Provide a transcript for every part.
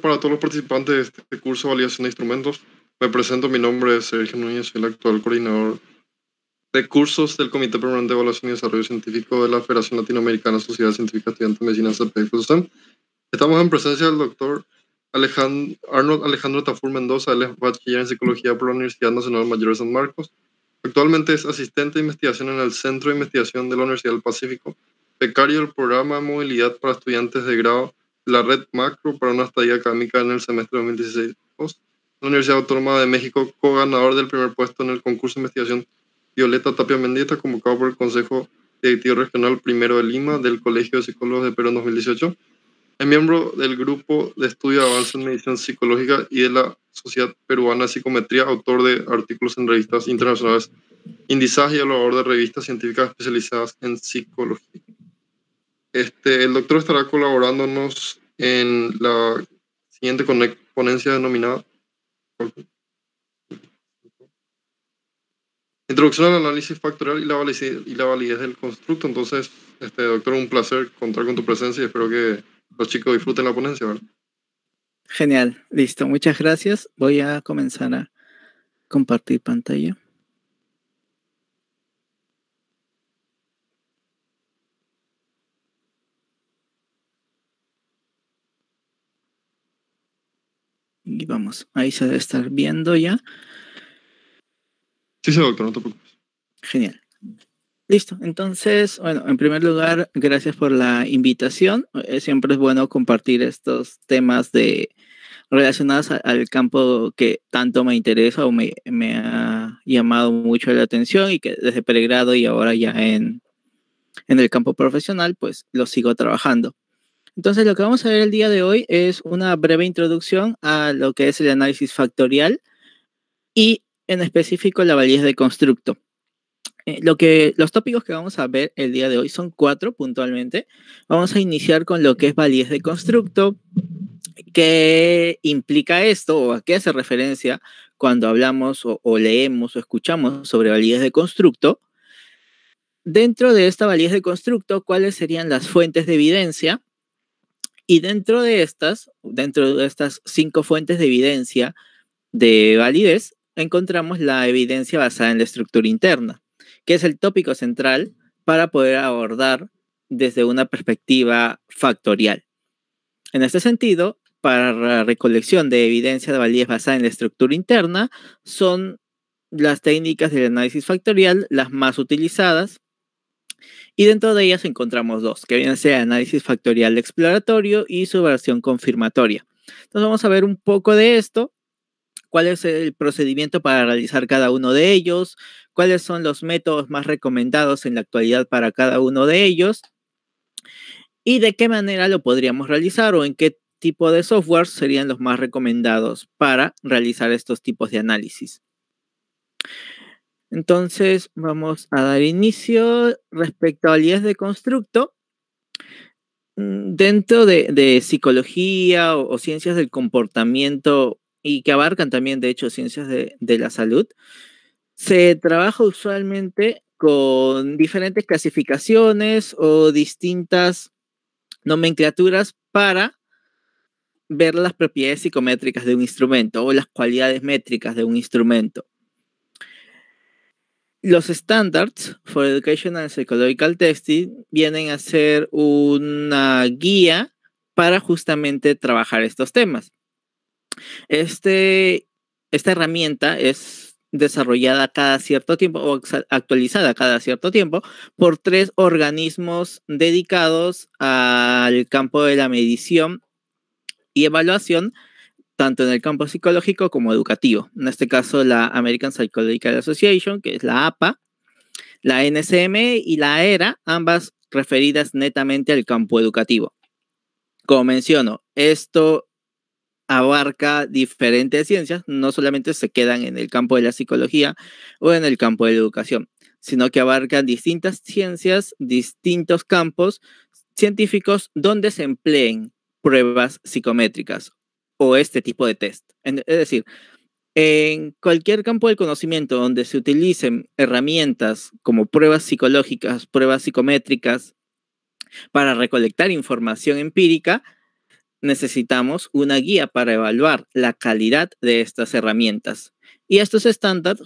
para todos los participantes de este curso de validación de instrumentos. Me presento, mi nombre es Sergio Núñez, soy el actual coordinador de cursos del Comité Permanente de Evaluación y Desarrollo Científico de la Federación Latinoamericana Sociedad Científica Estudiante de Medicina CPEC Estamos en presencia del doctor Arnold Alejandro Tafur Mendoza, él es bachiller en Psicología por la Universidad Nacional Mayor de San Marcos. Actualmente es asistente de investigación en el Centro de Investigación de la Universidad del Pacífico, becario del programa movilidad para estudiantes de grado la red macro para una estadía académica en el semestre 2016. La Universidad Autónoma de México, co-ganador del primer puesto en el concurso de investigación Violeta Tapia Mendieta, convocado por el Consejo Directivo Regional Primero de Lima del Colegio de Psicólogos de Perú en 2018. Es miembro del Grupo de Estudio de Avance en Medicina Psicológica y de la Sociedad Peruana de Psicometría, autor de artículos en revistas internacionales, indizaje y evaluador de revistas científicas especializadas en psicología. Este, el doctor estará colaborándonos en la siguiente ponencia denominada Introducción al análisis factorial y la validez, y la validez del constructo. Entonces, este, doctor, un placer contar con tu presencia y espero que los chicos disfruten la ponencia. ¿verdad? Genial, listo, muchas gracias. Voy a comenzar a compartir pantalla. vamos. Ahí se debe estar viendo ya. Sí, sí, doctor, no te Genial. Listo, entonces, bueno, en primer lugar, gracias por la invitación. Eh, siempre es bueno compartir estos temas de relacionados al campo que tanto me interesa o me, ha llamado mucho la atención y que desde pregrado y ahora ya en el campo profesional, pues lo sigo trabajando. Entonces, lo que vamos a ver el día de hoy es una breve introducción a lo que es el análisis factorial y en específico la validez de constructo. Eh, lo que, los tópicos que vamos a ver el día de hoy son cuatro puntualmente. Vamos a iniciar con lo que es validez de constructo, qué implica esto o a qué hace referencia cuando hablamos o, leemos o escuchamos sobre validez de constructo. Dentro de esta validez de constructo, ¿cuáles serían las fuentes de evidencia? Y dentro de estas, dentro de estas cinco fuentes de evidencia de validez, encontramos la evidencia basada en la estructura interna, que es el tópico central para poder abordar desde una perspectiva factorial. En este sentido, para la recolección de evidencia de validez basada en la estructura interna, son las técnicas del análisis factorial las más utilizadas y dentro de ellas encontramos dos, que vienen a ser análisis factorial exploratorio y su versión confirmatoria. Entonces vamos a ver un poco de esto, cuál es el procedimiento para realizar cada uno de ellos, cuáles son los métodos más recomendados en la actualidad para cada uno de ellos y de qué manera lo podríamos realizar o en qué tipo de software serían los más recomendados para realizar estos tipos de análisis. Entonces vamos a dar inicio respecto a IES de constructo. Mm, dentro de, psicología o, ciencias del comportamiento y que abarcan también, de hecho, ciencias de la salud, se trabaja usualmente con diferentes clasificaciones o distintas nomenclaturas para ver las propiedades psicométricas de un instrumento o las cualidades métricas de un instrumento los Standards for Educational Psychological Testing vienen a ser una guía para justamente trabajar estos temas. Este, esta herramienta es desarrollada cada cierto tiempo o actualizada cada cierto tiempo por tres organismos dedicados al campo de la medición y evaluación tanto en el campo psicológico como educativo. En este caso, la American Psychological Association, que es la APA, la NCM y la ERA, ambas referidas netamente al campo educativo. Como menciono, esto abarca diferentes ciencias, no solamente se quedan en el campo de la psicología o en el campo de la educación, sino que abarcan distintas ciencias, distintos campos científicos donde se empleen pruebas psicométricas o este tipo de test. Es decir, en cualquier campo del conocimiento donde se utilicen herramientas como pruebas psicológicas, pruebas psicométricas, para recolectar información empírica, necesitamos una guía para evaluar la calidad de estas herramientas. Y estos estándares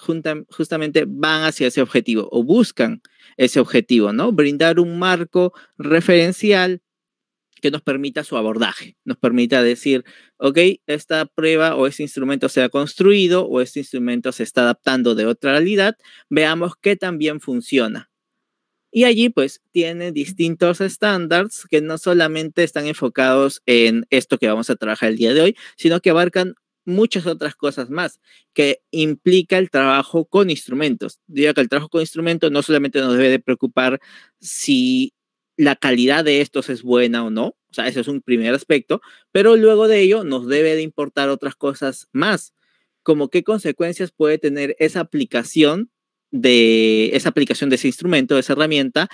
justamente van hacia ese objetivo o buscan ese objetivo, ¿no? Brindar un marco referencial que nos permita su abordaje, nos permita decir, ok, esta prueba o este instrumento se ha construido o este instrumento se está adaptando de otra realidad, veamos qué también funciona. Y allí pues tiene distintos estándares que no solamente están enfocados en esto que vamos a trabajar el día de hoy, sino que abarcan muchas otras cosas más que implica el trabajo con instrumentos. Digo que el trabajo con instrumentos no solamente nos debe de preocupar si la calidad de estos es buena o no. O sea, ese es un primer aspecto, pero luego de ello nos debe de importar otras cosas más, como qué consecuencias puede tener esa aplicación de esa aplicación de ese instrumento, de esa herramienta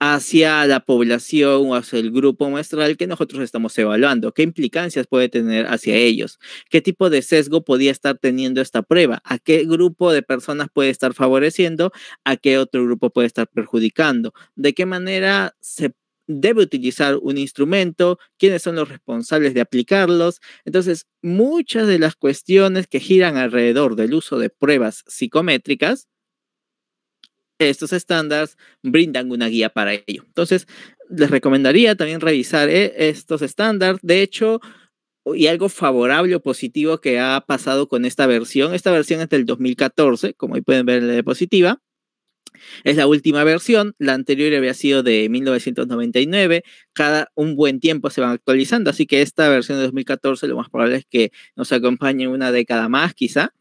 hacia la población o hacia el grupo muestral que nosotros estamos evaluando, qué implicancias puede tener hacia ellos, qué tipo de sesgo podría estar teniendo esta prueba, a qué grupo de personas puede estar favoreciendo, a qué otro grupo puede estar perjudicando, de qué manera se debe utilizar un instrumento, quiénes son los responsables de aplicarlos. Entonces, muchas de las cuestiones que giran alrededor del uso de pruebas psicométricas estos estándares brindan una guía para ello. Entonces, les recomendaría también revisar eh, estos estándares. De hecho, y algo favorable o positivo que ha pasado con esta versión, esta versión es del 2014, como ahí pueden ver en la diapositiva. Es la última versión, la anterior había sido de 1999, cada un buen tiempo se van actualizando, así que esta versión de 2014 lo más probable es que nos acompañe una década más quizá.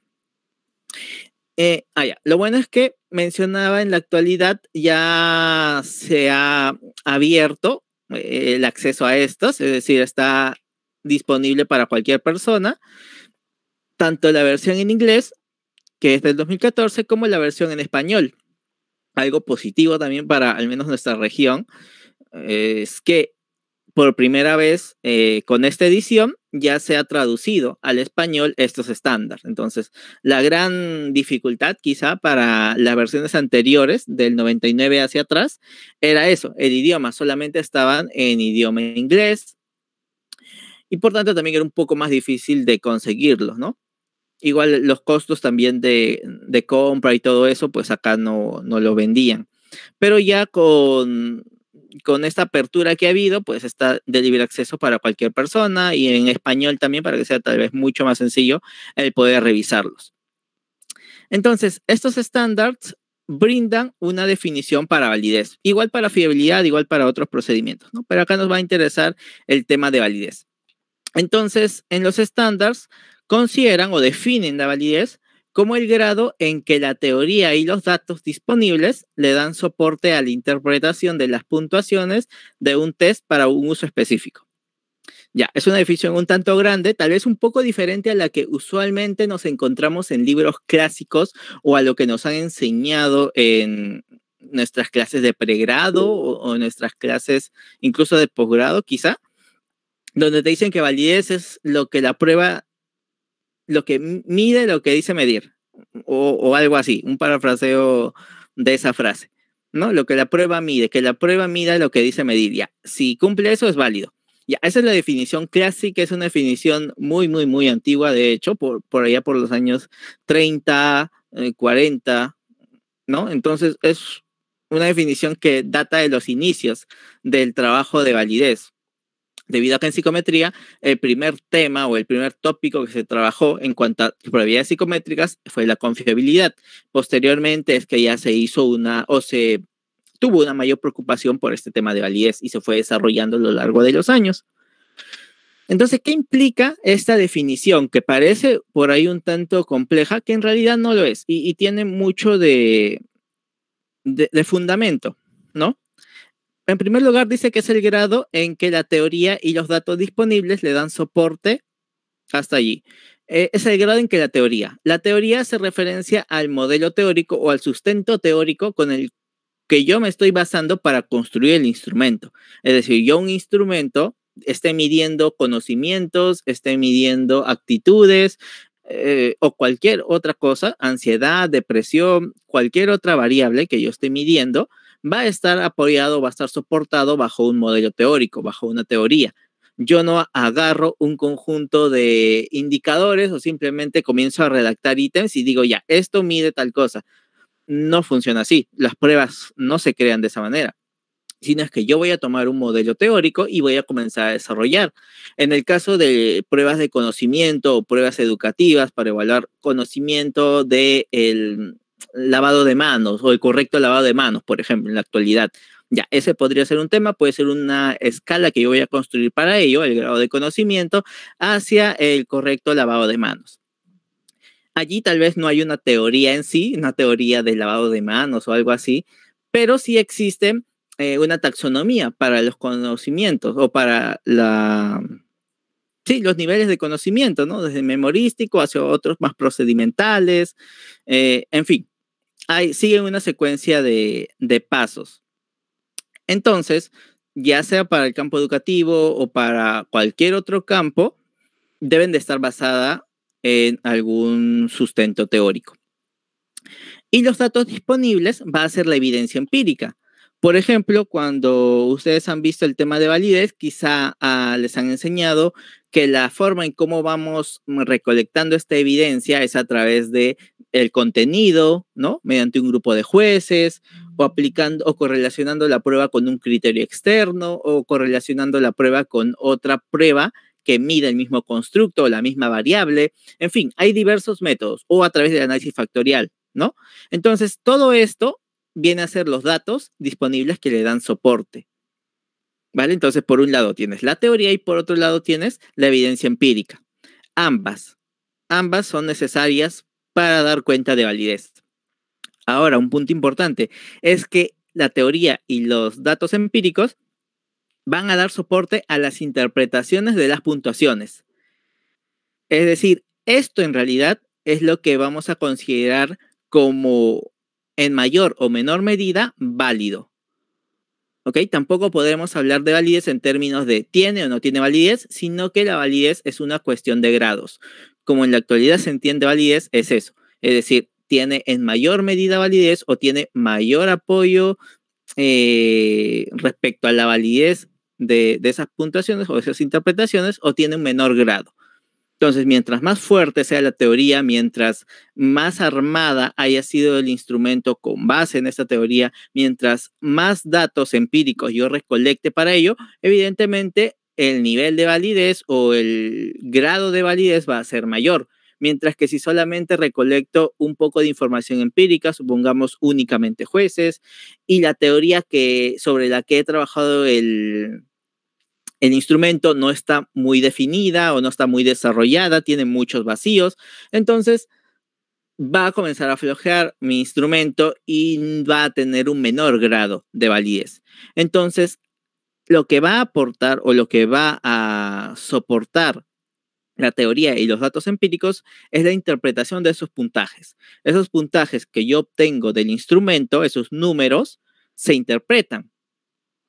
Eh, ah, Lo bueno es que mencionaba en la actualidad ya se ha abierto eh, el acceso a estos, es decir, está disponible para cualquier persona, tanto la versión en inglés, que es del 2014, como la versión en español. Algo positivo también para al menos nuestra región eh, es que por primera vez eh, con esta edición ya se ha traducido al español estos estándares. Entonces, la gran dificultad quizá para las versiones anteriores del 99 hacia atrás era eso, el idioma, solamente estaban en idioma inglés y por tanto también era un poco más difícil de conseguirlos, ¿no? Igual los costos también de, compra y todo eso, pues acá no lo vendían. Pero ya con con esta apertura que ha habido, pues está de libre acceso para cualquier persona y en español también para que sea tal vez mucho más sencillo el poder revisarlos. Entonces, estos estándares brindan una definición para validez, igual para fiabilidad, igual para otros procedimientos, ¿no? Pero acá nos va a interesar el tema de validez. Entonces, en los estándares consideran o definen la validez como el grado en que la teoría y los datos disponibles le dan soporte a la interpretación de las puntuaciones de un test para un uso específico. Ya, es una definición un tanto grande, tal vez un poco diferente a la que usualmente nos encontramos en libros clásicos o a lo que nos han enseñado en nuestras clases de pregrado o, nuestras clases incluso de posgrado, quizá donde te dicen que validez es lo que la prueba lo que mide lo que dice medir, o, algo así, un parafraseo de esa frase, ¿no? Lo que la prueba mide, que la prueba mida lo que dice medir, ya. Si cumple eso, es válido. Ya, esa es la definición clásica, es una definición muy, muy, muy antigua, de hecho, por, allá por los años 30, 40, eh, ¿no? Entonces, es una definición que data de los inicios del trabajo de validez debido a que en psicometría el primer tema o el primer tópico que se trabajó en cuanto a probabilidades psicométricas fue la confiabilidad. Posteriormente es que ya se hizo una o se tuvo una mayor preocupación por este tema de validez y se fue desarrollando a lo largo de los años. Entonces, ¿qué implica esta definición que parece por ahí un tanto compleja, que en realidad no lo es y, tiene mucho de, de, de fundamento, ¿no? en primer lugar, dice que es el grado en que la teoría y los datos disponibles le dan soporte hasta allí. Eh, es el grado en que la teoría. La teoría se referencia al modelo teórico o al sustento teórico con el que yo me estoy basando para construir el instrumento. Es decir, yo un instrumento esté midiendo conocimientos, esté midiendo actitudes eh, o cualquier otra cosa, ansiedad, depresión, cualquier otra variable que yo esté midiendo, va a estar apoyado, va a estar soportado bajo un modelo teórico, bajo una teoría. Yo no agarro un conjunto de indicadores o simplemente comienzo a redactar ítems y digo, ya, esto mide tal cosa. No funciona así. Las pruebas no se crean de esa manera sino es que yo voy a tomar un modelo teórico y voy a comenzar a desarrollar. En el caso de pruebas de conocimiento o pruebas educativas para evaluar conocimiento de lavado de manos o el correcto lavado de manos, por ejemplo, en la actualidad. Ya, ese podría ser un tema, puede ser una escala que yo voy a construir para ello, el grado de conocimiento, hacia el correcto lavado de manos. Allí tal vez no hay una teoría en sí, una teoría de lavado de manos o algo así, pero sí existe eh, una taxonomía para los conocimientos o para la, sí, los niveles de conocimiento, ¿no? Desde memorístico hacia otros más procedimentales, eh, en fin sigue una secuencia de, pasos. Entonces, ya sea para el campo educativo o para cualquier otro campo, deben de estar basada en algún sustento teórico. Y los datos disponibles va a ser la evidencia empírica. Por ejemplo, cuando ustedes han visto el tema de validez, quizá ah, les han enseñado que la forma en cómo vamos recolectando esta evidencia es a través de el contenido, ¿no? Mediante un grupo de jueces o mm. aplicando o correlacionando la prueba con un criterio externo o correlacionando la prueba con otra prueba que mida el mismo constructo o la misma variable. En fin, hay diversos métodos o a través del análisis factorial, ¿no? Entonces, todo esto viene a ser los datos disponibles que le dan soporte. ¿Vale? Entonces, por un lado tienes la teoría y por otro lado tienes la evidencia empírica. Ambas, ambas son necesarias para dar cuenta de validez. Ahora, un punto importante es que la teoría y los datos empíricos van a dar soporte a las interpretaciones de las puntuaciones. Es decir, esto en realidad es lo que vamos a considerar como en mayor o menor medida válido. ¿Ok? Tampoco podremos hablar de validez en términos de tiene o no tiene validez, sino que la validez es una cuestión de grados como en la actualidad se entiende validez, es eso. Es decir, tiene en mayor medida validez o tiene mayor apoyo eh, respecto a la validez de, esas puntuaciones o de esas interpretaciones o tiene un menor grado. Entonces, mientras más fuerte sea la teoría, mientras más armada haya sido el instrumento con base en esta teoría, mientras más datos empíricos yo recolecte para ello, evidentemente el nivel de validez o el grado de validez va a ser mayor. Mientras que si solamente recolecto un poco de información empírica, supongamos únicamente jueces, y la teoría que, sobre la que he trabajado el, el instrumento no está muy definida o no está muy desarrollada, tiene muchos vacíos, entonces va a comenzar a flojear mi instrumento y va a tener un menor grado de validez. Entonces, lo que va a aportar o lo que va a soportar la teoría y los datos empíricos es la interpretación de esos puntajes. Esos puntajes que yo obtengo del instrumento, esos números, se interpretan.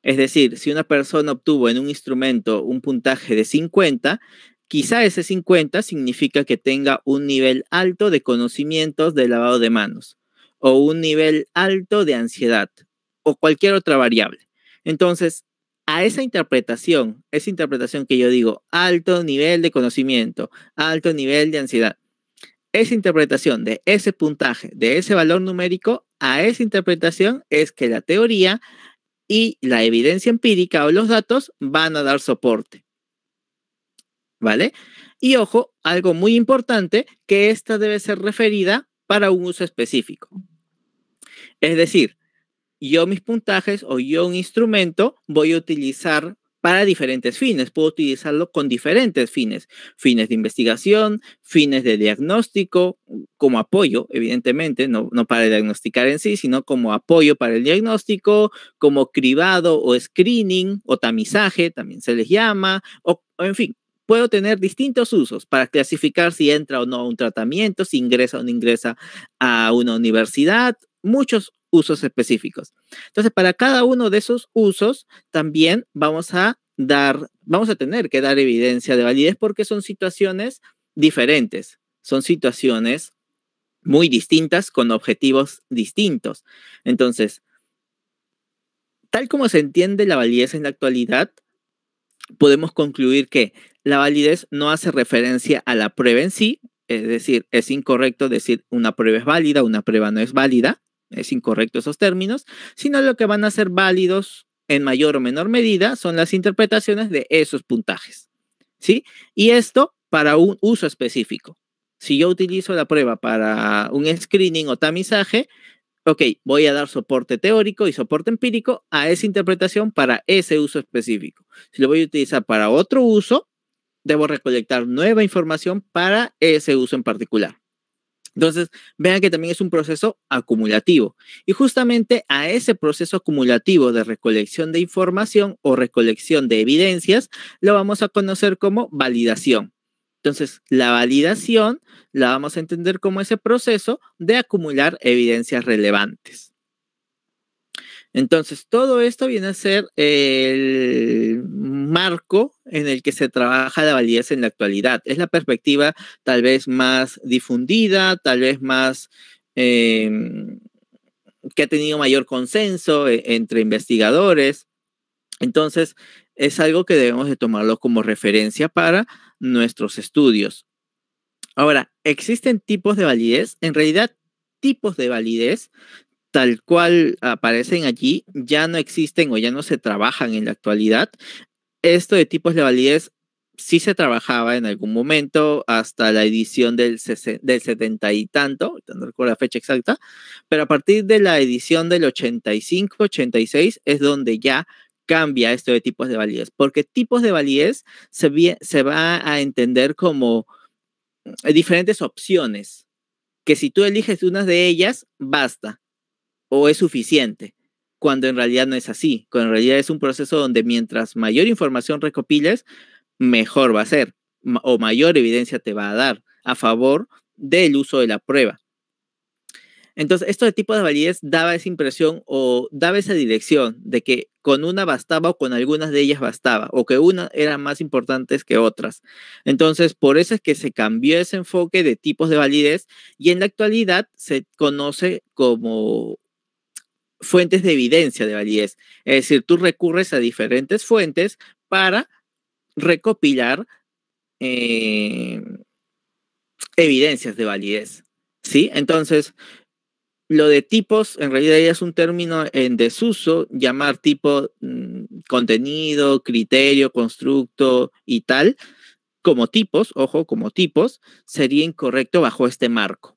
Es decir, si una persona obtuvo en un instrumento un puntaje de 50, quizá ese 50 significa que tenga un nivel alto de conocimientos de lavado de manos o un nivel alto de ansiedad o cualquier otra variable. Entonces, a esa interpretación, esa interpretación que yo digo, alto nivel de conocimiento, alto nivel de ansiedad, esa interpretación de ese puntaje, de ese valor numérico, a esa interpretación es que la teoría y la evidencia empírica o los datos van a dar soporte. ¿Vale? Y ojo, algo muy importante, que esta debe ser referida para un uso específico. Es decir, yo mis puntajes o yo un instrumento voy a utilizar para diferentes fines. Puedo utilizarlo con diferentes fines. Fines de investigación, fines de diagnóstico, como apoyo, evidentemente, no, no para diagnosticar en sí, sino como apoyo para el diagnóstico, como cribado o screening o tamizaje, también se les llama, o en fin, puedo tener distintos usos para clasificar si entra o no a un tratamiento, si ingresa o no ingresa a una universidad, muchos usos específicos. Entonces, para cada uno de esos usos, también vamos a dar, vamos a tener que dar evidencia de validez porque son situaciones diferentes, son situaciones muy distintas con objetivos distintos. Entonces, tal como se entiende la validez en la actualidad, podemos concluir que la validez no hace referencia a la prueba en sí, es decir, es incorrecto decir una prueba es válida, una prueba no es válida, es incorrecto esos términos, sino lo que van a ser válidos en mayor o menor medida son las interpretaciones de esos puntajes. ¿Sí? Y esto para un uso específico. Si yo utilizo la prueba para un screening o tamizaje, ok, voy a dar soporte teórico y soporte empírico a esa interpretación para ese uso específico. Si lo voy a utilizar para otro uso, debo recolectar nueva información para ese uso en particular. Entonces, vean que también es un proceso acumulativo. Y justamente a ese proceso acumulativo de recolección de información o recolección de evidencias lo vamos a conocer como validación. Entonces, la validación la vamos a entender como ese proceso de acumular evidencias relevantes. Entonces, todo esto viene a ser el marco en el que se trabaja la validez en la actualidad. Es la perspectiva tal vez más difundida, tal vez más... Em, que ha tenido mayor consenso eh, entre investigadores. Entonces, es algo que debemos de tomarlo como referencia para nuestros estudios. Ahora, ¿existen tipos de validez? En realidad, tipos de validez tal cual aparecen allí ya no existen o ya no se trabajan en la actualidad. Esto de tipos de validez sí se trabajaba en algún momento hasta la edición del, del 70 y tanto, no recuerdo la fecha exacta, pero a partir de la edición del 85-86 es donde ya cambia esto de tipos de validez, porque tipos de validez se, se va a entender como mm, diferentes opciones, que si tú eliges una de ellas, basta, o es suficiente, cuando en realidad no es así, cuando en realidad es un proceso donde mientras mayor información recopiles, mejor va a ser o mayor evidencia te va a dar a favor del uso de la prueba. Entonces, esto de tipo de validez daba esa impresión o daba esa dirección de que con una bastaba o con algunas de ellas bastaba, o que una eran más importantes que otras. Entonces, por eso es que se cambió ese enfoque de tipos de validez y en la actualidad se conoce como fuentes de evidencia de validez. Es decir, tú recurres a diferentes fuentes para recopilar eh, evidencias de validez. ¿Sí? Entonces, lo de tipos, en realidad ya es un término en desuso, llamar tipo mm, contenido, criterio, constructo y tal, como tipos, ojo, como tipos, sería incorrecto bajo este marco.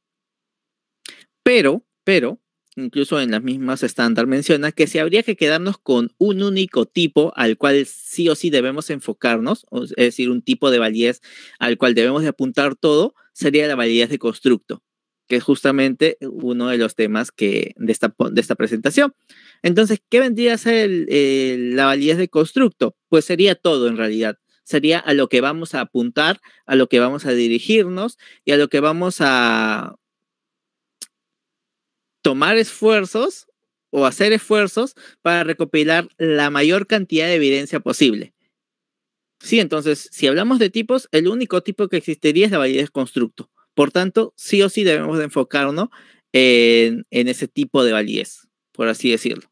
Pero, pero, incluso en las mismas estándar, menciona que si habría que quedarnos con un único tipo al cual sí o sí debemos enfocarnos, es decir, un tipo de validez al cual debemos de apuntar todo, sería la validez de constructo, que es justamente uno de los temas que, de, esta, de esta presentación. Entonces, ¿qué vendría a ser la validez de constructo? Pues sería todo en realidad sería a lo que vamos a apuntar, a lo que vamos a dirigirnos y a lo que vamos a, tomar esfuerzos o hacer esfuerzos para recopilar la mayor cantidad de evidencia posible. Sí, entonces, si hablamos de tipos, el único tipo que existiría es la validez constructo. Por tanto, sí o sí debemos de enfocarnos en, en ese tipo de validez, por así decirlo.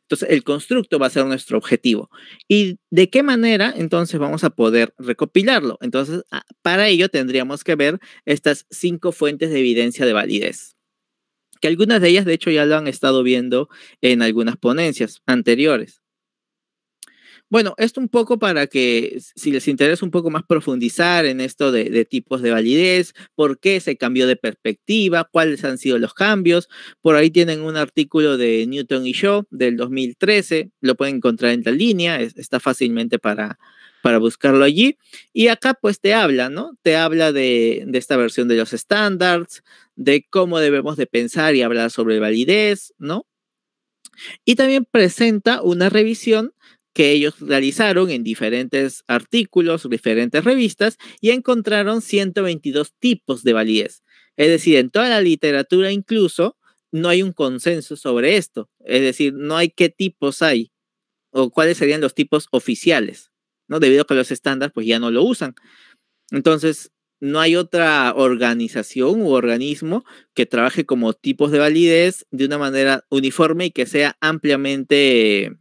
Entonces, el constructo va a ser nuestro objetivo. ¿Y de qué manera entonces vamos a poder recopilarlo? Entonces, para ello tendríamos que ver estas cinco fuentes de evidencia de validez que algunas de ellas de hecho ya lo han estado viendo en algunas ponencias anteriores. Bueno, esto un poco para que si les interesa un poco más profundizar en esto de, tipos de validez, por qué se cambió de perspectiva, cuáles han sido los cambios. Por ahí tienen un artículo de Newton y Shaw del 2013, lo pueden encontrar en la línea, está fácilmente para, para buscarlo allí. Y acá pues te habla, ¿no? Te habla de, esta versión de los estándares, de cómo debemos de pensar y hablar sobre validez, ¿no? Y también presenta una revisión que ellos realizaron en diferentes artículos, diferentes revistas, y encontraron 122 tipos de validez. Es decir, en toda la literatura incluso no hay un consenso sobre esto. Es decir, no hay qué tipos hay o cuáles serían los tipos oficiales. ¿no? Debido a que los estándares pues ya no lo usan. Entonces, no hay otra organización u organismo que trabaje como tipos de validez de una manera uniforme y que sea ampliamente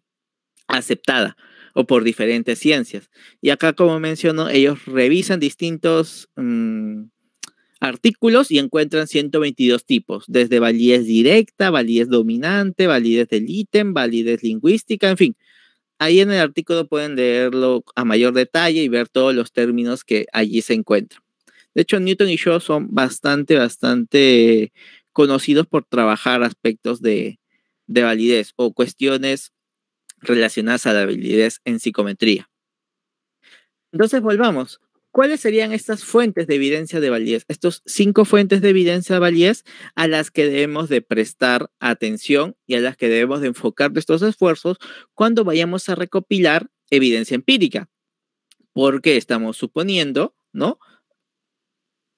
aceptada o por diferentes ciencias. Y acá, como menciono, ellos revisan distintos mm, artículos y encuentran 122 tipos, desde validez directa, validez dominante, validez del ítem, validez lingüística, en fin, Ahí en el artículo pueden leerlo a mayor detalle y ver todos los términos que allí se encuentran. De hecho, Newton y Shaw son bastante, bastante conocidos por trabajar aspectos de, de validez o cuestiones relacionadas a la validez en psicometría. Entonces volvamos. ¿Cuáles serían estas fuentes de evidencia de validez? Estos cinco fuentes de evidencia de validez a las que debemos de prestar atención y a las que debemos de enfocar nuestros esfuerzos cuando vayamos a recopilar evidencia empírica. Porque estamos suponiendo, ¿no?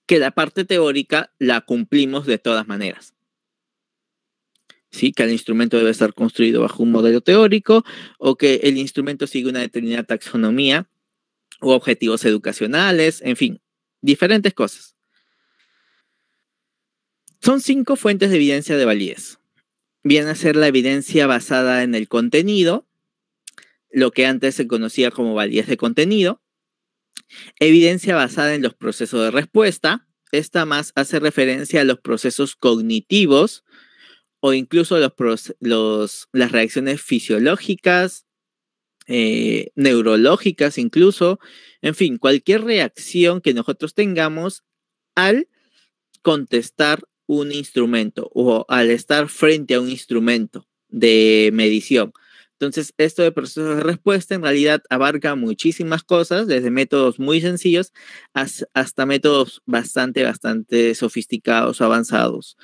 Que la parte teórica la cumplimos de todas maneras. ¿Sí? Que el instrumento debe estar construido bajo un modelo teórico o que el instrumento sigue una determinada taxonomía o objetivos educacionales, en fin, diferentes cosas. Son cinco fuentes de evidencia de validez. Viene a ser la evidencia basada en el contenido, lo que antes se conocía como validez de contenido, evidencia basada en los procesos de respuesta, esta más hace referencia a los procesos cognitivos o incluso los, las reacciones fisiológicas, eh, neurológicas incluso, en fin, cualquier reacción que nosotros tengamos al contestar un instrumento o al estar frente a un instrumento de medición. Entonces, esto de procesos de respuesta en realidad abarca muchísimas cosas, desde métodos muy sencillos hasta métodos bastante, bastante sofisticados, avanzados.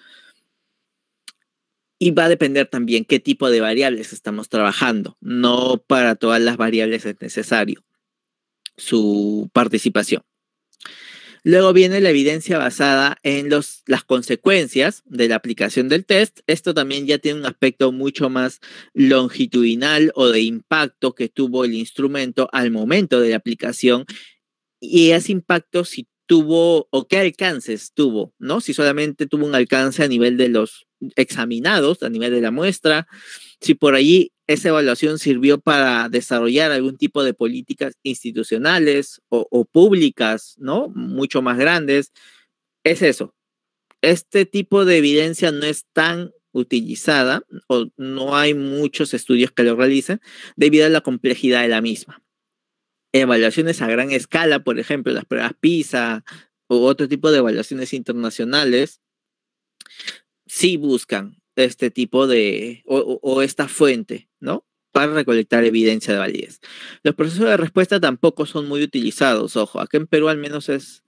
Y va a depender también qué tipo de variables estamos trabajando. No para todas las variables es necesario su participación. Luego viene la evidencia basada en los, las consecuencias de la aplicación del test. Esto también ya tiene un aspecto mucho más longitudinal o de impacto que tuvo el instrumento al momento de la aplicación y ese impacto si tuvo o qué alcances tuvo, ¿no? Si solamente tuvo un alcance a nivel de los examinados a nivel de la muestra, si por allí esa evaluación sirvió para desarrollar algún tipo de políticas institucionales o, públicas, ¿no? Mucho más grandes. Es eso. Este tipo de evidencia no es tan utilizada o no hay muchos estudios que lo realicen debido a la complejidad de la misma. Evaluaciones a gran escala, por ejemplo, las pruebas PISA u otro tipo de evaluaciones internacionales, sí buscan este tipo de, o, esta fuente, ¿no? para recolectar evidencia de validez. Los procesos de respuesta tampoco son muy utilizados, ojo, acá en Perú al menos es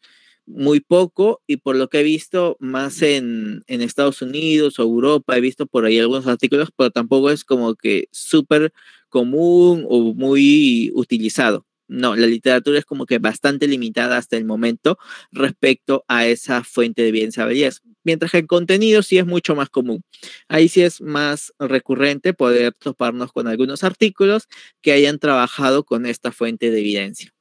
muy poco y por lo que he visto más en, en Estados Unidos o Europa, he visto por ahí algunos artículos, pero tampoco es como que súper común o muy utilizado no, la literatura es como que bastante limitada hasta el momento respecto a esa fuente de evidencia validez. mientras que el contenido sí es mucho más común. Ahí sí es más recurrente poder toparnos con algunos artículos que hayan trabajado con esta fuente de evidencia.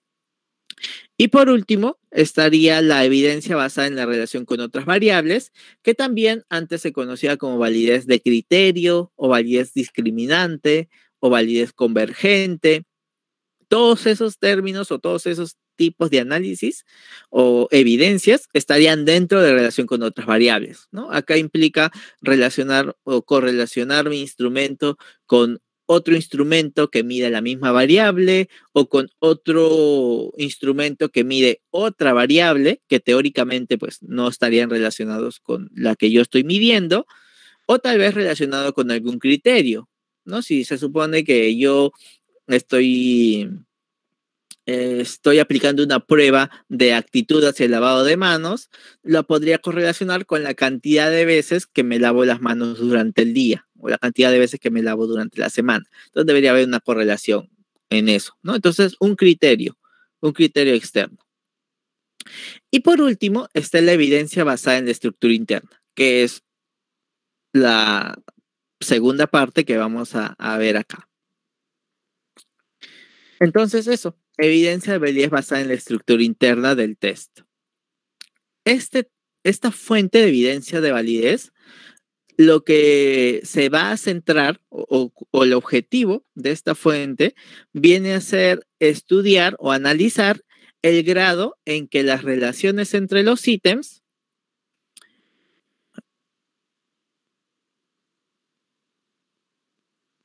Y por último, estaría la evidencia basada en la relación con otras variables, que también antes se conocía como validez de criterio o validez discriminante o validez convergente todos esos términos o todos esos tipos de análisis o evidencias estarían dentro de relación con otras variables, ¿no? Acá implica relacionar o correlacionar mi instrumento con otro instrumento que mide la misma variable o con otro instrumento que mide otra variable que teóricamente pues no estarían relacionados con la que yo estoy midiendo o tal vez relacionado con algún criterio, ¿no? Si se supone que yo estoy, eh, estoy aplicando una prueba de actitud hacia el lavado de manos, lo podría correlacionar con la cantidad de veces que me lavo las manos durante el día o la cantidad de veces que me lavo durante la semana. Entonces debería haber una correlación en eso, ¿no? Entonces, un criterio, un criterio externo. Y por último, está la evidencia basada en la estructura interna, que es la segunda parte que vamos a ver acá. Entonces, eso, evidencia de validez basada en la estructura interna del test. Este, esta fuente de evidencia de validez, lo que se va a centrar o, o el objetivo de esta fuente viene a ser estudiar o analizar el grado en que las relaciones entre los ítems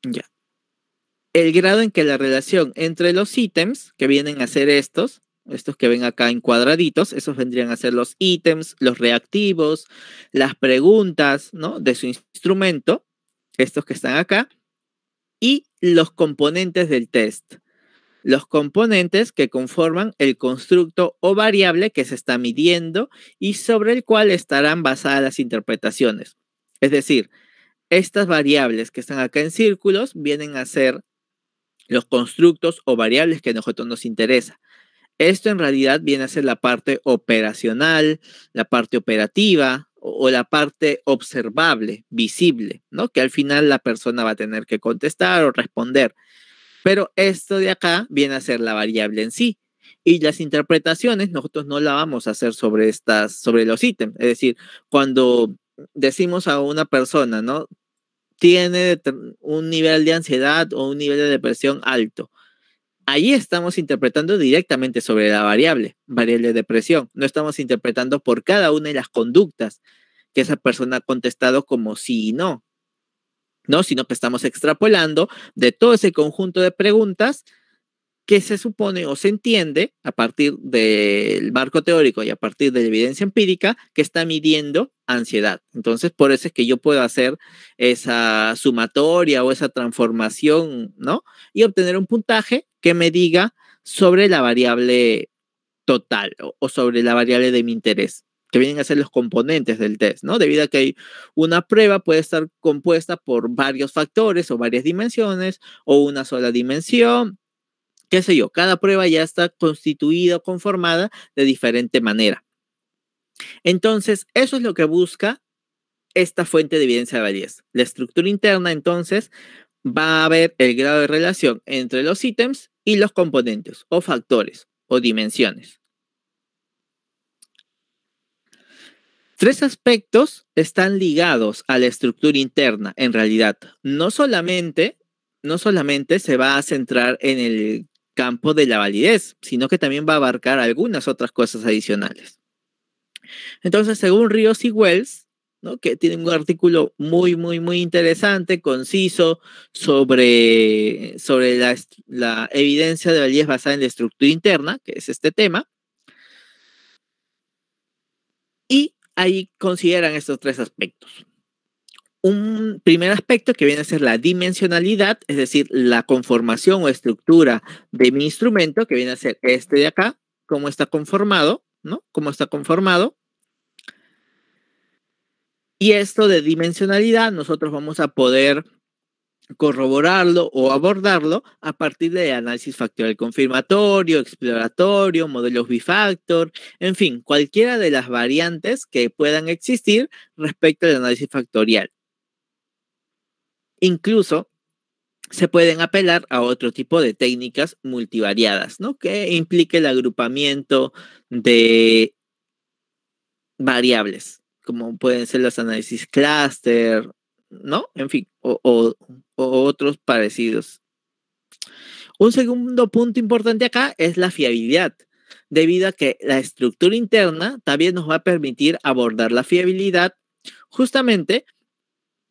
ya, el grado en que la relación entre los ítems que vienen a ser estos, estos que ven acá en cuadraditos, esos vendrían a ser los ítems, los reactivos, las preguntas, ¿no? De su instrumento, estos que están acá, y los componentes del test, los componentes que conforman el constructo o variable que se está midiendo y sobre el cual estarán basadas las interpretaciones. Es decir, estas variables que están acá en círculos vienen a ser los constructos o variables que a nosotros nos interesa. Esto en realidad viene a ser la parte operacional, la parte operativa o, la parte observable, visible, ¿no? Que al final la persona va a tener que contestar o responder. Pero esto de acá viene a ser la variable en sí. Y las interpretaciones nosotros no la vamos a hacer sobre estas, sobre los ítems. Es decir, cuando decimos a una persona, ¿no? tiene un nivel de ansiedad o un nivel de depresión alto. Allí estamos interpretando directamente sobre la variable, variable de depresión. No estamos interpretando por cada una de las conductas que esa persona ha contestado como sí y no, ¿no? Sino que estamos extrapolando de todo ese conjunto de preguntas que se supone o se entiende a partir del marco teórico y a partir de la evidencia empírica que está midiendo ansiedad. Entonces, por eso es que yo puedo hacer esa sumatoria o esa transformación, ¿no? Y obtener un puntaje que me diga sobre la variable total o, sobre la variable de mi interés que vienen a ser los componentes del test, ¿no? Debido a que una prueba puede estar compuesta por varios factores o varias dimensiones o una sola dimensión qué sé yo, cada prueba ya está constituida o conformada de diferente manera. Entonces, eso es lo que busca esta fuente de evidencia de validez. La estructura interna, entonces, va a ver el grado de relación entre los ítems y los componentes o factores o dimensiones. Tres aspectos están ligados a la estructura interna, en realidad. No solamente, no solamente se va a centrar en el campo de la validez, sino que también va a abarcar algunas otras cosas adicionales. Entonces, según Rios y Wells, que tiene un artículo muy, muy, muy interesante, conciso, sobre, sobre la evidencia de validez basada en la estructura interna, que es este tema. Y ahí consideran estos tres aspectos un primer aspecto que viene a ser la dimensionalidad, es decir, la conformación o estructura de mi instrumento, que viene a ser este de acá, cómo está conformado, ¿no? Cómo está conformado. Y esto de dimensionalidad, nosotros vamos a poder corroborarlo o abordarlo a partir de análisis factorial confirmatorio, exploratorio, modelos bifactor, en fin, cualquiera de las variantes que puedan existir respecto al análisis factorial. Incluso se pueden apelar a otro tipo de técnicas multivariadas, ¿no? Que implique el agrupamiento de variables, como pueden ser los análisis cluster, ¿no? En fin, o, o otros parecidos. Un segundo punto importante acá es la fiabilidad, debido a que la estructura interna también nos va a permitir abordar la fiabilidad justamente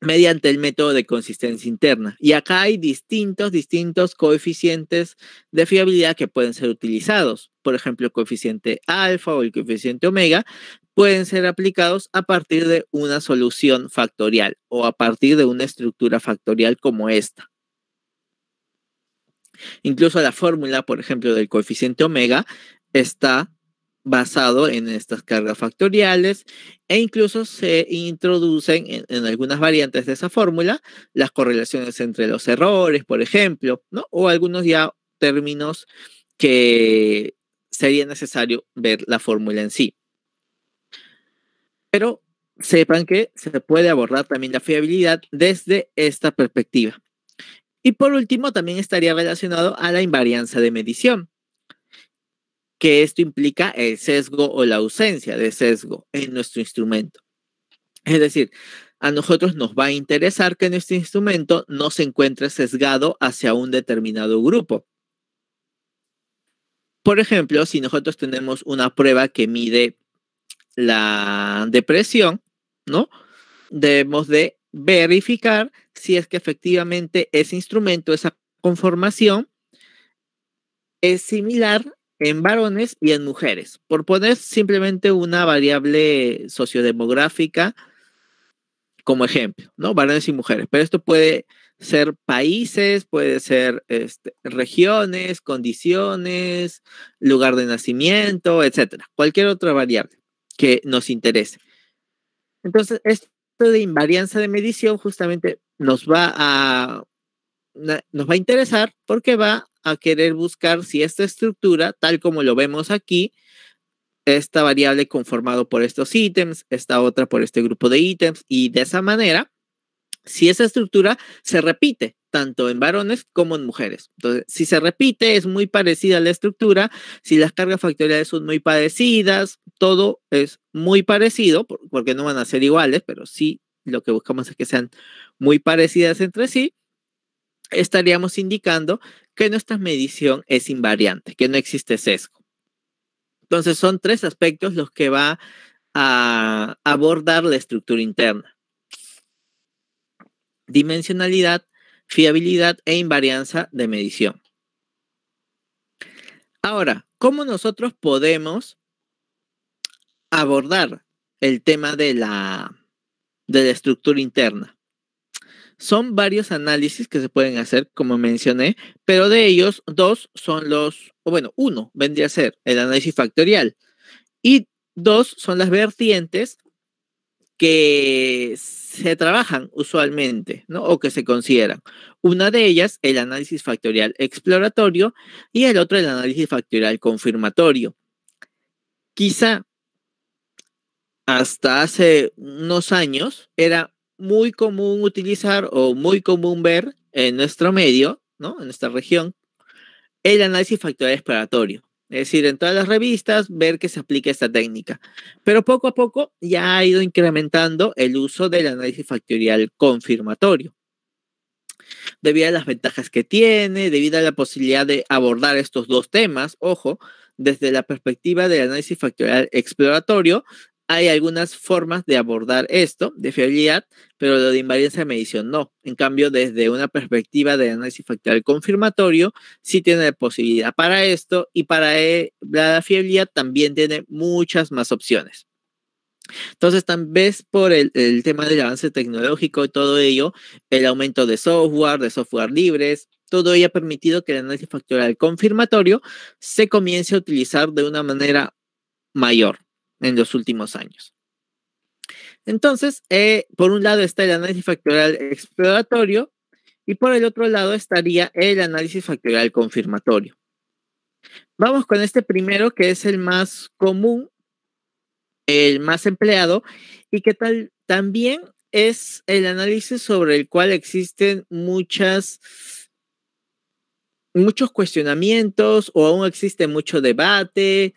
mediante el método de consistencia interna. Y acá hay distintos, distintos coeficientes de fiabilidad que pueden ser utilizados. Por ejemplo, el coeficiente alfa o el coeficiente omega pueden ser aplicados a partir de una solución factorial o a partir de una estructura factorial como esta. Incluso la fórmula, por ejemplo, del coeficiente omega está basado en estas cargas factoriales e incluso se introducen en, algunas variantes de esa fórmula las correlaciones entre los errores, por ejemplo, o algunos ya términos que sería necesario ver la fórmula en sí. Pero sepan que se puede abordar también la fiabilidad desde esta perspectiva. Y por último, también estaría relacionado a la invarianza de medición que esto implica el sesgo o la ausencia de sesgo en nuestro instrumento. Es decir, a nosotros nos va a interesar que nuestro instrumento no se encuentre sesgado hacia un determinado grupo. Por ejemplo, si nosotros tenemos una prueba que mide la depresión, ¿no? Debemos de verificar si es que efectivamente ese instrumento, esa conformación, es similar en varones y en mujeres, por poner simplemente una variable sociodemográfica como ejemplo, ¿no? Varones y mujeres, pero esto puede ser países, puede ser este, regiones, condiciones, lugar de nacimiento, etcétera, cualquier otra variable que nos interese. Entonces, esto de invarianza de medición justamente nos va a nos va a interesar porque va a querer buscar si esta estructura, tal como lo vemos aquí, esta variable conformado por estos ítems, esta otra por este grupo de ítems, y de esa manera, si esa estructura se repite tanto en varones como en mujeres. Entonces, si se repite, es muy parecida la estructura, si las cargas factoriales son muy parecidas, todo es muy parecido, porque no van a ser iguales, pero sí lo que buscamos es que sean muy parecidas entre sí estaríamos indicando que nuestra medición es invariante, que no existe sesgo. Entonces son tres aspectos los que va a abordar la estructura interna. Dimensionalidad, fiabilidad e invarianza de medición. Ahora, ¿cómo nosotros podemos abordar el tema de la, de estructura interna? Son varios análisis que se pueden hacer, como mencioné, pero de ellos dos son los, o bueno, uno vendría a ser el análisis factorial y dos son las vertientes que se trabajan usualmente, ¿no? O que se consideran. Una de ellas, el análisis factorial exploratorio y el otro, el análisis factorial confirmatorio. Quizá hasta hace unos años era muy común utilizar o muy común ver en nuestro medio, ¿no? En nuestra región, el análisis factorial exploratorio. Es decir, en todas las revistas ver que se aplica esta técnica. Pero poco a poco ya ha ido incrementando el uso del análisis factorial confirmatorio. Debido a las ventajas que tiene, debido a la posibilidad de abordar estos dos temas, ojo, desde la perspectiva del análisis factorial exploratorio, hay algunas formas de abordar esto de fiabilidad, pero lo de invariancia de medición no. En cambio, desde una perspectiva de análisis factorial confirmatorio, sí tiene posibilidad para esto y para eh, la fiabilidad también tiene muchas más opciones. Entonces, tal vez por el, el tema del avance tecnológico y todo ello, el aumento de software, de software libres, todo ello ha permitido que el análisis factorial confirmatorio se comience a utilizar de una manera mayor en los últimos años. Entonces, eh, por un lado está el análisis factorial exploratorio y por el otro lado estaría el análisis factorial confirmatorio. Vamos con este primero que es el más común, el más empleado y que tal también es el análisis sobre el cual existen muchas muchos cuestionamientos o aún existe mucho debate,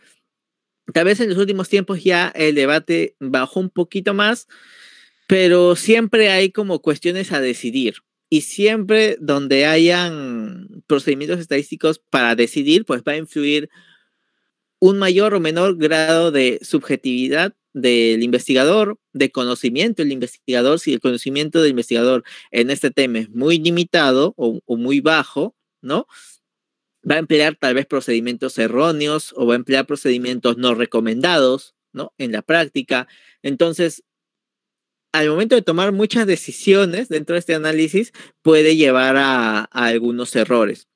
Tal vez en los últimos tiempos ya el debate bajó un poquito más, pero siempre hay como cuestiones a decidir. Y siempre donde hayan procedimientos estadísticos para decidir, pues va a influir un mayor o menor grado de subjetividad del investigador, de conocimiento del investigador. Si el conocimiento del investigador en este tema es muy limitado o, o muy bajo, ¿no? va a emplear tal vez procedimientos erróneos o va a emplear procedimientos no recomendados, ¿no? En la práctica. Entonces, al momento de tomar muchas decisiones dentro de este análisis, puede llevar a, algunos errores.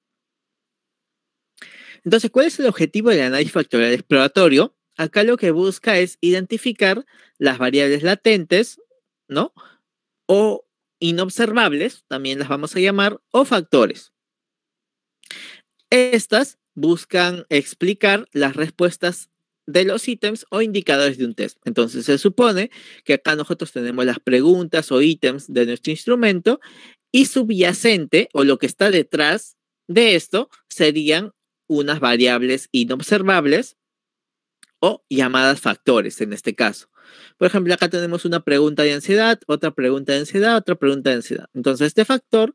Entonces, ¿cuál es el objetivo del análisis factorial exploratorio? Acá lo que busca es identificar las variables latentes, ¿no? O inobservables, también las vamos a llamar, o factores estas buscan explicar las respuestas de los ítems o indicadores de un test. Entonces se supone que acá nosotros tenemos las preguntas o ítems de nuestro instrumento y subyacente o lo que está detrás de esto serían unas variables inobservables o llamadas factores en este caso. Por ejemplo, acá tenemos una pregunta de ansiedad, otra pregunta de ansiedad, otra pregunta de ansiedad. Entonces, este factor,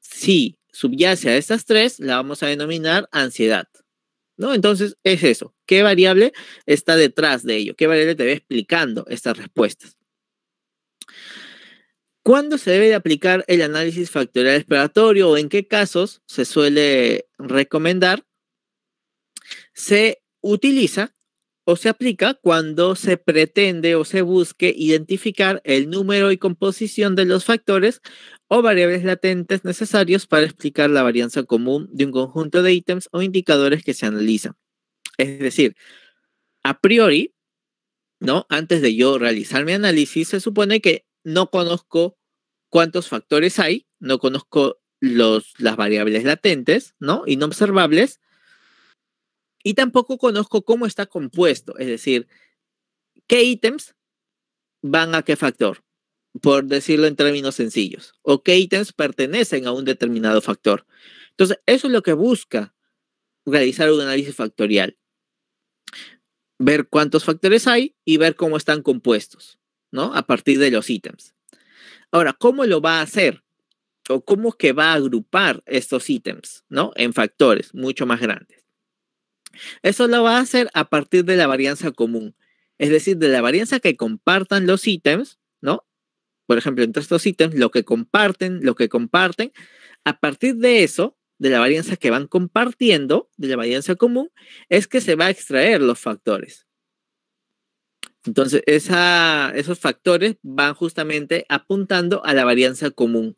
sí subyace a estas tres, la vamos a denominar ansiedad. ¿No? Entonces, es eso. ¿Qué variable está detrás de ello? ¿Qué variable te va explicando estas respuestas? ¿Cuándo se debe de aplicar el análisis factorial exploratorio o en qué casos se suele recomendar? Se utiliza o se aplica cuando se pretende o se busque identificar el número y composición de los factores o variables latentes necesarios para explicar la varianza común de un conjunto de ítems o indicadores que se analizan. Es decir, a priori, ¿no? Antes de yo realizar mi análisis, se supone que no conozco cuántos factores hay, no conozco los, las variables latentes, ¿no? Inobservables, y tampoco conozco cómo está compuesto, es decir, qué ítems van a qué factor, por decirlo en términos sencillos, o qué ítems pertenecen a un determinado factor. Entonces, eso es lo que busca realizar un análisis factorial. Ver cuántos factores hay y ver cómo están compuestos, ¿no? A partir de los ítems. Ahora, ¿cómo lo va a hacer? ¿O cómo que va a agrupar estos ítems, ¿no? En factores mucho más grandes. Eso lo va a hacer a partir de la varianza común, es decir, de la varianza que compartan los ítems, ¿no? Por ejemplo, entre estos ítems, lo que comparten, lo que comparten, a partir de eso, de la varianza que van compartiendo, de la varianza común, es que se va a extraer los factores. Entonces, esos factores van justamente apuntando a la varianza común.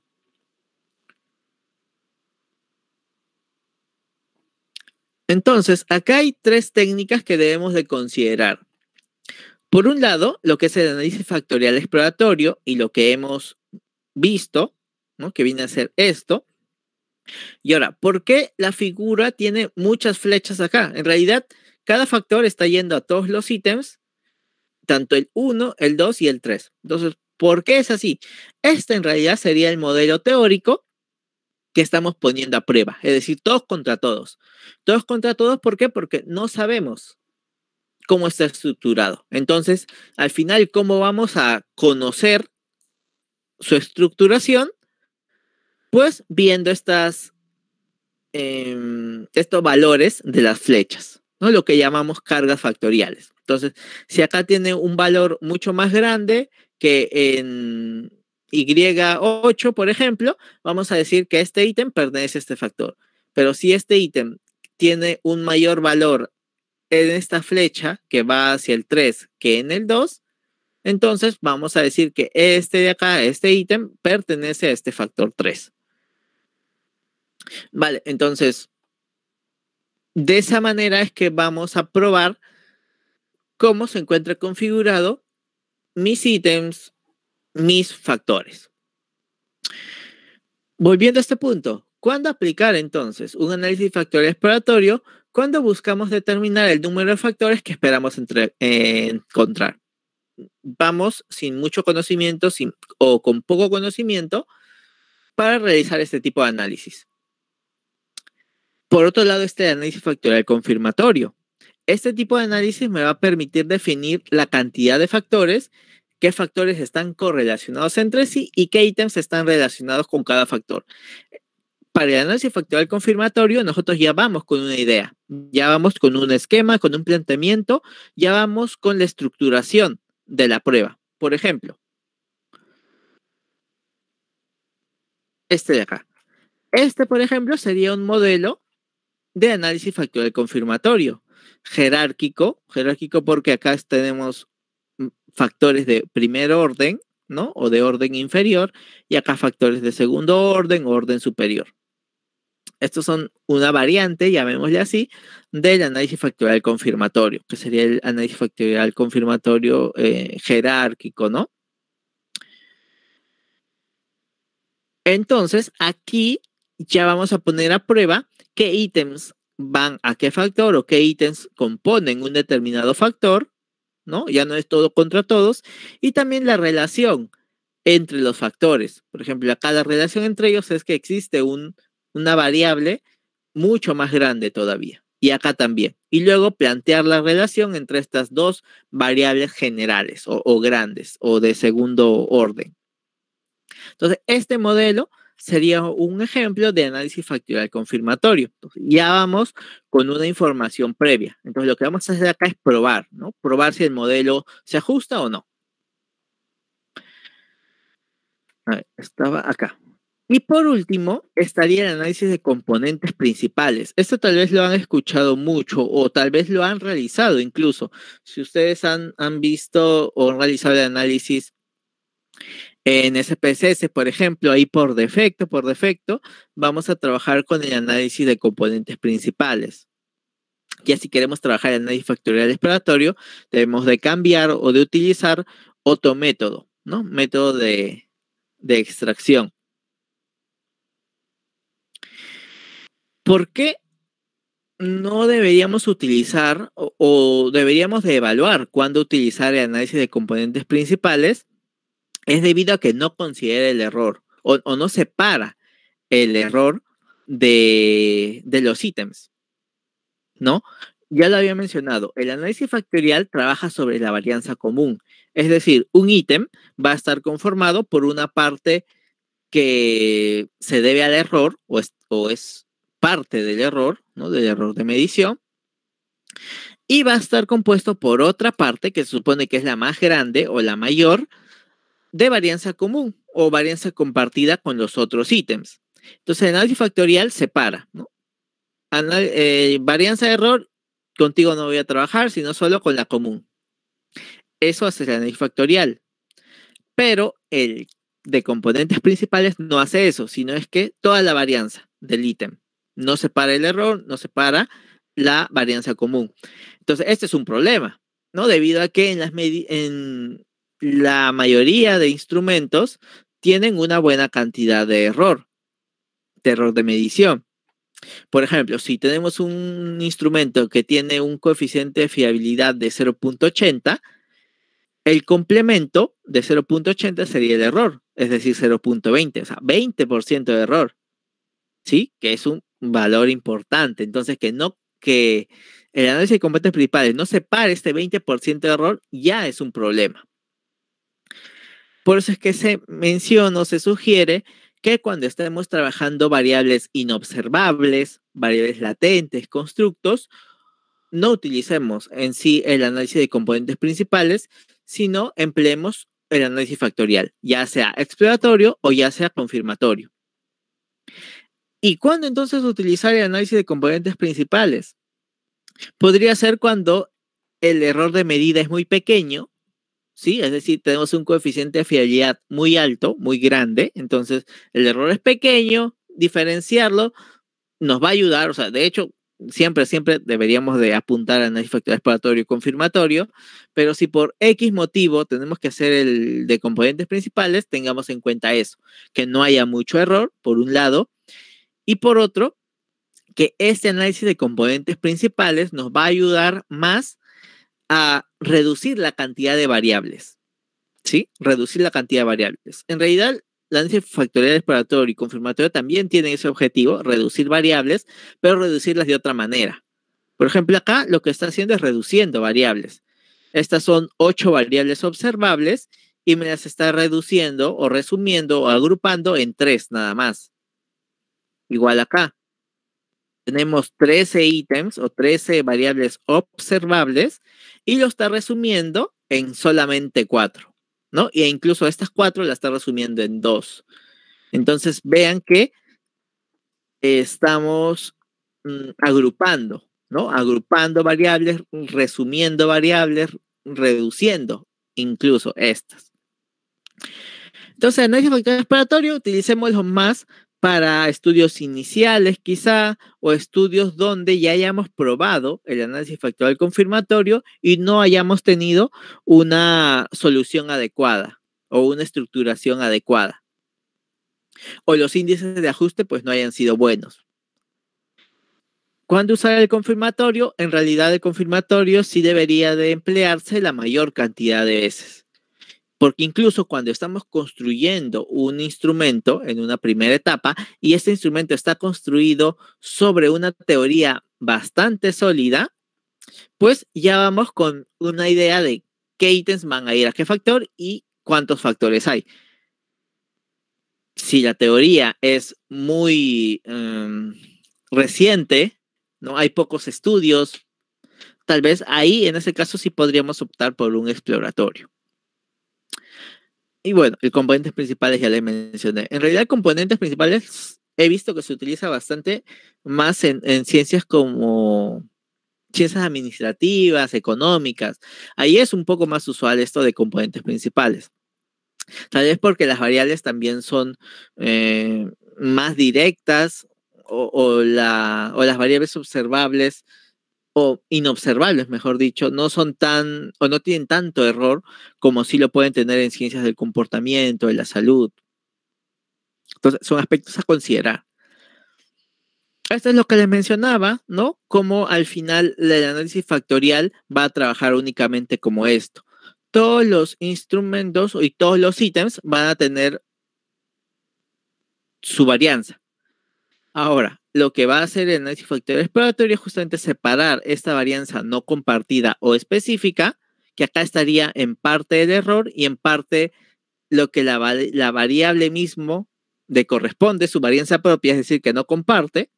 Entonces, acá hay tres técnicas que debemos de considerar. Por un lado, lo que es el análisis factorial exploratorio y lo que hemos visto, ¿no? que viene a ser esto. Y ahora, ¿por qué la figura tiene muchas flechas acá? En realidad, cada factor está yendo a todos los ítems, tanto el 1, el 2 y el 3. Entonces, ¿por qué es así? Este en realidad sería el modelo teórico que estamos poniendo a prueba. Es decir, todos contra todos. Todos contra todos, ¿por qué? Porque no sabemos cómo está estructurado. Entonces, al final, ¿cómo vamos a conocer su estructuración? Pues viendo estas, em, estos valores de las flechas, ¿no? lo que llamamos cargas factoriales. Entonces, si acá tiene un valor mucho más grande que en, y8, por ejemplo, vamos a decir que este ítem pertenece a este factor. Pero si este ítem tiene un mayor valor en esta flecha que va hacia el 3 que en el 2, entonces vamos a decir que este de acá, este ítem, pertenece a este factor 3. Vale, entonces, de esa manera es que vamos a probar cómo se encuentra configurado mis ítems, mis factores. Volviendo a este punto, ¿cuándo aplicar entonces un análisis factorial exploratorio cuando buscamos determinar el número de factores que esperamos eh, encontrar? Vamos sin mucho conocimiento o con poco conocimiento para realizar este tipo de análisis. Por otro lado, este análisis factorial confirmatorio. Este tipo de análisis me va a permitir definir la cantidad de factores qué factores están correlacionados entre sí y qué ítems están relacionados con cada factor. Para el análisis factorial confirmatorio, nosotros ya vamos con una idea, ya vamos con un esquema, con un planteamiento, ya vamos con la estructuración de la prueba. Por ejemplo, este de acá. Este, por ejemplo, sería un modelo de análisis factorial confirmatorio, jerárquico, jerárquico porque acá tenemos factores de primer orden, ¿no? O de orden inferior, y acá factores de segundo orden o orden superior. Estos son una variante, llamémosle así, del análisis factorial confirmatorio, que sería el análisis factorial confirmatorio eh, jerárquico, ¿no? Entonces, aquí ya vamos a poner a prueba qué ítems van a qué factor o qué ítems componen un determinado factor ¿no? Ya no es todo contra todos. Y también la relación entre los factores. Por ejemplo, acá la relación entre ellos es que existe un, una variable mucho más grande todavía. Y acá también. Y luego plantear la relación entre estas dos variables generales o, o grandes o de segundo orden. Entonces, este modelo sería un ejemplo de análisis factorial confirmatorio. ya vamos con una información previa. Entonces, lo que vamos a hacer acá es probar, ¿no? Probar si el modelo se ajusta o no. estaba acá. Y por último, estaría el análisis de componentes principales. Esto tal vez lo han escuchado mucho o tal vez lo han realizado incluso. Si ustedes han, han visto o han realizado el análisis en SPSS, por ejemplo, ahí por defecto, por defecto, vamos a trabajar con el análisis de componentes principales. Ya si queremos trabajar el análisis factorial exploratorio, debemos de cambiar o de utilizar otro método, ¿no? Método de, extracción. ¿Por qué no deberíamos utilizar o, deberíamos de evaluar cuándo utilizar el análisis de componentes principales? es debido a que no considera el error o, no separa el error de, los ítems, ¿no? Ya lo había mencionado, el análisis factorial trabaja sobre la varianza común, es decir, un ítem va a estar conformado por una parte que se debe al error o es, o es parte del error, ¿no? Del error de medición. Y va a estar compuesto por otra parte que se supone que es la más grande o la mayor, de varianza común o varianza compartida con los otros ítems. Entonces, el análisis factorial separa, eh, varianza de error, contigo no voy a trabajar, sino solo con la común. Eso hace el análisis factorial. Pero el de componentes principales no hace eso, sino es que toda la varianza del ítem. No separa el error, no separa la varianza común. Entonces, este es un problema, ¿no? Debido a que en, las en, la mayoría de instrumentos tienen una buena cantidad de error, de error de medición. Por ejemplo, si tenemos un instrumento que tiene un coeficiente de fiabilidad de 0.80, el complemento de 0.80 sería el error, es decir, 0.20, o sea, 20% de error, ¿sí? Que es un valor importante. Entonces, que no, que el análisis de componentes principales no separe este 20% de error, ya es un problema. Por eso es que se menciona o se sugiere que cuando estemos trabajando variables inobservables, variables latentes, constructos, no utilicemos en sí el análisis de componentes principales, sino empleemos el análisis factorial, ya sea exploratorio o ya sea confirmatorio. ¿Y cuándo entonces utilizar el análisis de componentes principales? Podría ser cuando el error de medida es muy pequeño ¿sí? Es decir, tenemos un coeficiente de fiabilidad muy alto, muy grande, entonces el error es pequeño, diferenciarlo nos va a ayudar, o sea, de hecho, siempre, siempre deberíamos de apuntar al análisis factor exploratorio y confirmatorio, pero si por X motivo tenemos que hacer el de componentes principales, tengamos en cuenta eso, que no haya mucho error, por un lado, y por otro, que este análisis de componentes principales nos va a ayudar más a reducir la cantidad de variables. ¿Sí? Reducir la cantidad de variables. En realidad, la análisis factorial exploratoria y confirmatoria también tienen ese objetivo, reducir variables, pero reducirlas de otra manera. Por ejemplo, acá lo que está haciendo es reduciendo variables. Estas son ocho variables observables y me las está reduciendo o resumiendo o agrupando en tres nada más. Igual acá tenemos 13 ítems o 13 variables observables y lo está resumiendo en solamente 4, ¿no? E incluso estas 4 las está resumiendo en 2. Entonces vean que estamos mm, agrupando, ¿no? Agrupando variables, resumiendo variables, reduciendo incluso estas. Entonces, en el factor exploratorio, utilicemos los más para estudios iniciales quizá o estudios donde ya hayamos probado el análisis factual confirmatorio y no hayamos tenido una solución adecuada o una estructuración adecuada. O los índices de ajuste pues no hayan sido buenos. ¿Cuándo usar el confirmatorio? En realidad el confirmatorio sí debería de emplearse la mayor cantidad de veces. Porque incluso cuando estamos construyendo un instrumento en una primera etapa y este instrumento está construido sobre una teoría bastante sólida, pues ya vamos con una idea de qué ítems van a ir a qué factor y cuántos factores hay. Si la teoría es muy em, reciente, no hay pocos estudios, tal vez ahí en ese caso sí podríamos optar por un exploratorio. Y bueno, el componentes principales ya les mencioné. En realidad, componentes principales he visto que se utiliza bastante más en, ciencias como ciencias administrativas, económicas. Ahí es un poco más usual esto de componentes principales. Tal vez porque las variables también son eh, más directas o, o, las variables observables o inobservables, mejor dicho, no son tan o no tienen tanto error como sí lo pueden tener en ciencias del comportamiento, de la salud. Entonces, son aspectos a considerar. Esto es lo que les mencionaba, ¿no? Como al final el análisis factorial va a trabajar únicamente como esto. Todos los instrumentos y todos los ítems van a tener su varianza. Ahora, lo que va a hacer el análisis factor exploratorio es justamente separar esta varianza no compartida o específica, que acá estaría en parte el error y en parte lo que la, la variable mismo le corresponde, su varianza propia, es decir, que no comparte,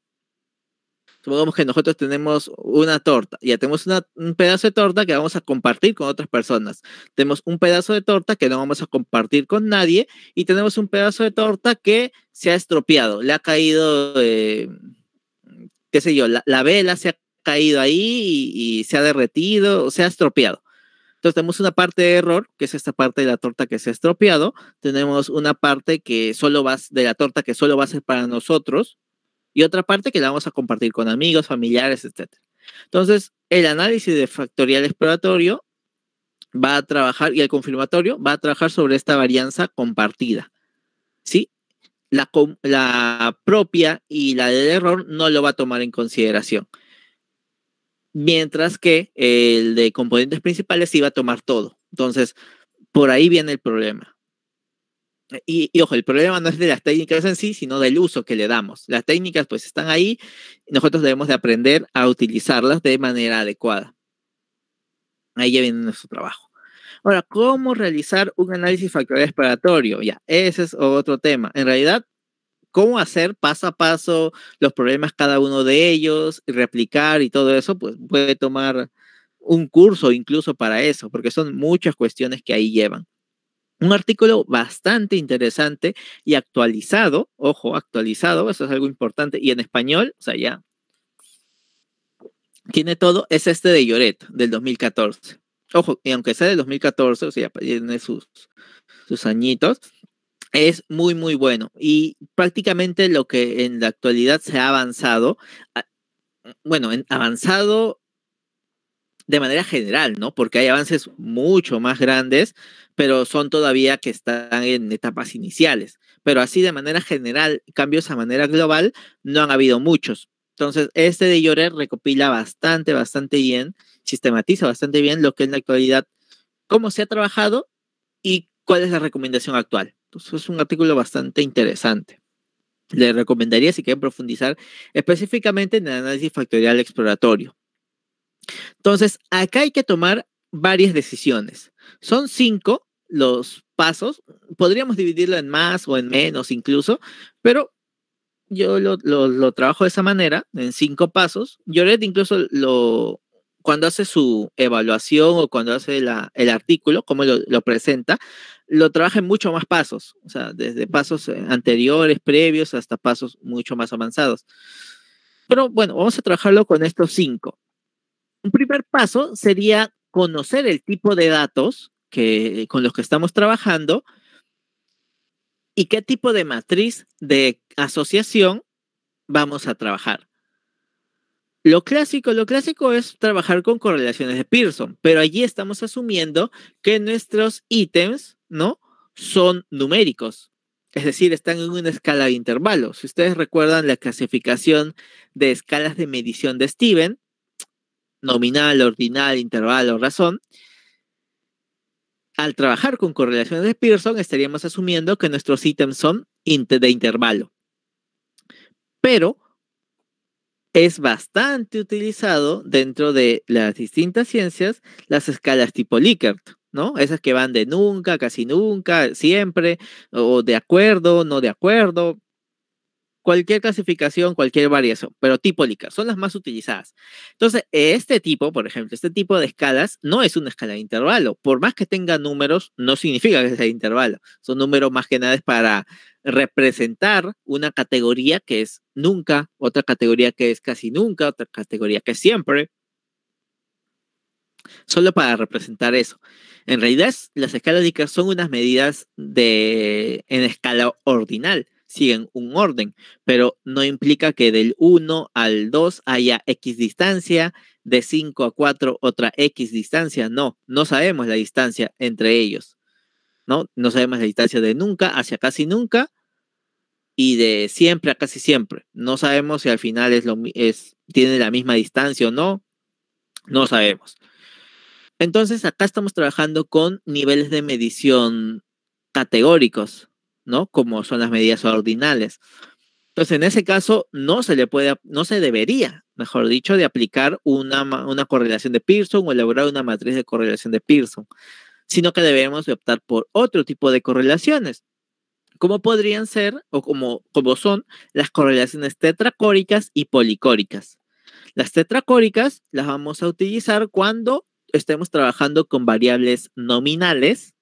supongamos que nosotros tenemos una torta, ya tenemos un pedazo de torta que vamos a compartir con otras personas, tenemos un pedazo de torta que no vamos a compartir con nadie y tenemos un pedazo de torta que se ha estropeado, le ha caído, em, qué sé yo, la, vela se ha caído ahí y, se ha derretido, o se ha estropeado. Entonces tenemos una parte de error, que es esta parte de la torta que se ha estropeado. Tenemos una parte que solo va, de la torta que solo va a ser para nosotros, y otra parte que la vamos a compartir con amigos, familiares, etc. Entonces, el análisis de factorial exploratorio va a trabajar y el confirmatorio va a trabajar sobre esta varianza compartida. ¿Sí? La, la propia y la del error no lo va a tomar en consideración. Mientras que el de componentes principales sí va a tomar todo. Entonces, por ahí viene el problema. Y, ojo, el problema no es de las técnicas en sí, sino del uso que le damos. Las técnicas pues están ahí, nosotros debemos de aprender a utilizarlas de manera adecuada. Ahí viene nuestro trabajo. Ahora, ¿cómo realizar un análisis factorial exploratorio? Ya, ese es otro tema. En realidad, cómo hacer paso a paso los problemas cada uno de ellos, replicar y todo eso, pues puede tomar un curso incluso para eso, porque son muchas cuestiones que ahí llevan un artículo bastante interesante y actualizado, ojo, actualizado, eso es algo importante, y en español, o sea, ya tiene todo, es este de Lloret, del 2014. Ojo, y aunque sea del 2014, o sea, tiene sus, sus añitos, es muy, muy bueno. Y prácticamente lo que en la actualidad se ha avanzado, bueno, en avanzado de manera general, ¿no? Porque hay avances mucho más grandes, pero son todavía que están en etapas iniciales. Pero así de manera general, cambios a manera global, no han habido muchos. Entonces, este de Llorer recopila bastante, bastante bien, sistematiza bastante bien lo que es la actualidad, cómo se ha trabajado y cuál es la recomendación actual. Entonces, es un artículo bastante interesante. Le recomendaría si quieren profundizar específicamente en el análisis factorial exploratorio. Entonces, acá hay que tomar varias decisiones. Son cinco los pasos. Podríamos dividirlo en más o en menos incluso, pero yo lo, trabajo de esa manera, en cinco pasos. Lloret incluso lo, cuando hace su evaluación o cuando hace el artículo, como lo, lo, presenta, lo trabaja en mucho más pasos, o sea, desde pasos eh, anteriores, previos, hasta pasos mucho más avanzados. Pero bueno, vamos a trabajarlo con estos cinco. Un primer paso sería conocer el tipo de datos que, con los que estamos trabajando y qué tipo de matriz de asociación vamos a trabajar. Lo clásico, lo clásico es trabajar con correlaciones de Pearson, pero allí estamos asumiendo que nuestros ítems, ¿no? Son numéricos, es decir, están en una escala de intervalos. Si ustedes recuerdan la clasificación de escalas de medición de Steven, nominal, ordinal, intervalo, razón, al trabajar con correlaciones de Pearson estaríamos asumiendo que nuestros ítems son de intervalo. Pero es bastante utilizado dentro de las distintas ciencias las escalas tipo Likert, ¿no? Esas que van de nunca, casi nunca, siempre, o de acuerdo, no de acuerdo, cualquier clasificación, cualquier variación, pero Likert son las más utilizadas. Entonces, este tipo, por ejemplo, este tipo de escalas no es una escala de intervalo. Por más que tenga números, no significa que sea intervalo. Son números más que nada para representar una categoría que es nunca, otra categoría que es casi nunca, otra categoría que es siempre. Solo para representar eso. En realidad, las escalas son unas medidas de, en escala ordinal siguen un orden, pero no implica que del 1 al 2 haya X distancia, de 5 a 4 otra X distancia, no, no sabemos la distancia entre ellos, ¿no? No sabemos la distancia de nunca hacia casi nunca y de siempre a casi siempre. No sabemos si al final es lo, es, tiene la misma distancia o no, no sabemos. Entonces, acá estamos trabajando con niveles de medición categóricos, ¿no? Como son las medidas ordinales. Entonces, en ese caso, no se le puede, no se debería, mejor dicho, de aplicar una, una correlación de Pearson o elaborar una matriz de correlación de Pearson, sino que debemos de optar por otro tipo de correlaciones, como podrían ser o como, como son las correlaciones tetracóricas y policóricas. Las tetracóricas las vamos a utilizar cuando estemos trabajando con variables nominales,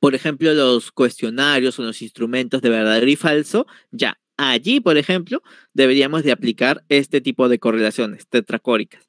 por ejemplo, los cuestionarios o los instrumentos de verdadero y falso, ya, allí, por ejemplo, deberíamos de aplicar este tipo de correlaciones tetracóricas.